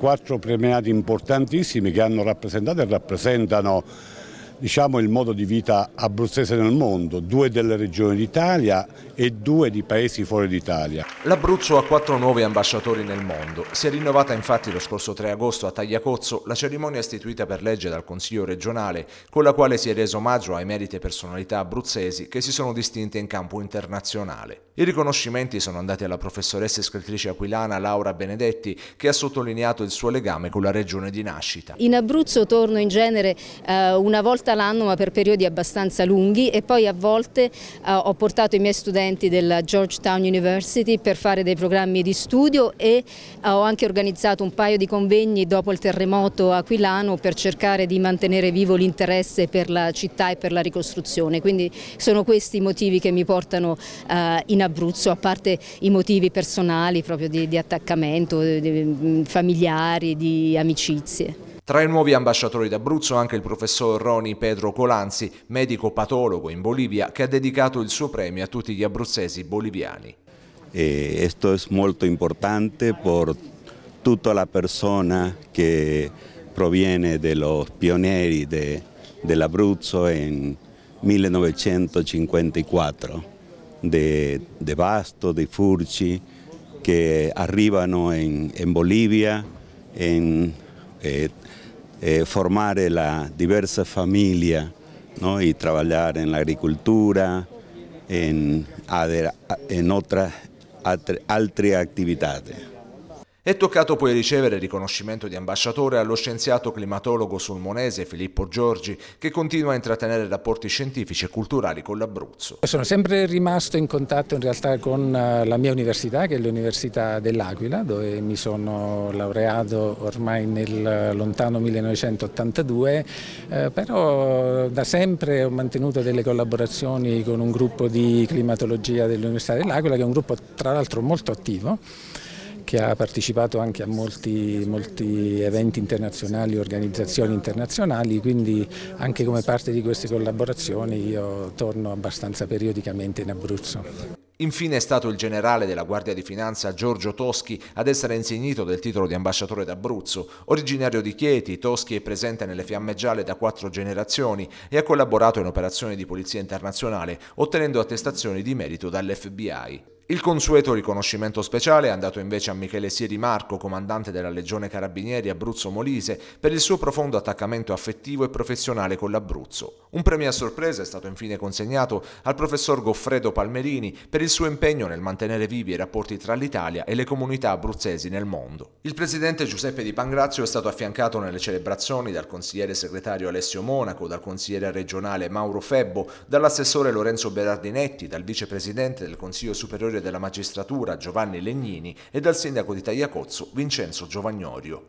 quattro premiati importantissimi che hanno rappresentato e rappresentano diciamo, il modo di vita abruzzese nel mondo, due delle regioni d'Italia e due di paesi fuori d'Italia. L'Abruzzo ha quattro nuovi ambasciatori nel mondo. Si è rinnovata infatti lo scorso 3 agosto a Tagliacozzo la cerimonia istituita per legge dal Consiglio regionale, con la quale si è reso omaggio ai meriti e personalità abruzzesi che si sono distinte in campo internazionale. I riconoscimenti sono andati alla professoressa e scrittrice aquilana Laura Benedetti, che ha sottolineato il suo legame con la regione di nascita. In Abruzzo torno in genere eh, una volta volta l'anno ma per periodi abbastanza lunghi e poi a volte eh, ho portato i miei studenti della Georgetown University per fare dei programmi di studio e eh, ho anche organizzato un paio di convegni dopo il terremoto aquilano per cercare di mantenere vivo l'interesse per la città e per la ricostruzione. Quindi sono questi i motivi che mi portano eh, in Abruzzo, a parte i motivi personali proprio di, di attaccamento, di, di, mm, familiari, di amicizie. Tra i nuovi ambasciatori d'Abruzzo anche il professor Roni Pedro Colanzi, medico patologo in Bolivia, che ha dedicato il suo premio a tutti gli abruzzesi boliviani. Questo eh, è molto importante per tutta la persona che proviene dai pionieri de, dell'Abruzzo in 1954, di Basto, di Furci, che arrivano in, in Bolivia in Eh, eh, formar eh, la diversa familia y trabajar en la agricultura, en, otras actividades. È toccato poi ricevere il riconoscimento di ambasciatore allo scienziato climatologo sulmonese Filippo Giorgi, che continua a intrattenere rapporti scientifici e culturali con l'Abruzzo. Sono sempre rimasto in contatto in realtà con eh, la mia università, che è l'Università dell'Aquila, dove mi sono laureato ormai nel eh, lontano 1982, eh, però da sempre ho mantenuto delle collaborazioni con un gruppo di climatologia dell'Università dell'Aquila, che è un gruppo tra l'altro molto attivo, che ha partecipato anche a molti, molti eventi internazionali, organizzazioni internazionali, quindi anche come parte di queste collaborazioni io torno abbastanza periodicamente in Abruzzo. Infine è stato il generale della Guardia di Finanza Giorgio Toschi ad essere insignito del titolo di ambasciatore d'Abruzzo. Originario di Chieti, Toschi è presente nelle Fiamme Gialle da quattro generazioni e ha collaborato in operazioni di polizia internazionale, ottenendo attestazioni di merito dall'FBI. Il consueto riconoscimento speciale è andato invece a Michele Sieri Marco, comandante della Legione Carabinieri Abruzzo Molise, per il suo profondo attaccamento affettivo e professionale con l'Abruzzo. Un premio a sorpresa è stato infine consegnato al professor Goffredo Palmerini per il suo impegno nel mantenere vivi i rapporti tra l'Italia e le comunità abruzzesi nel mondo. Il presidente Giuseppe Di Pangrazio è stato affiancato nelle celebrazioni dal consigliere segretario Alessio Monaco, dal consigliere regionale Mauro Febbo, dall'assessore Lorenzo Berardinetti, dal vicepresidente del Consiglio Superiore della magistratura Giovanni Legnini e dal sindaco di Tagliacozzo Vincenzo Giovagnorio.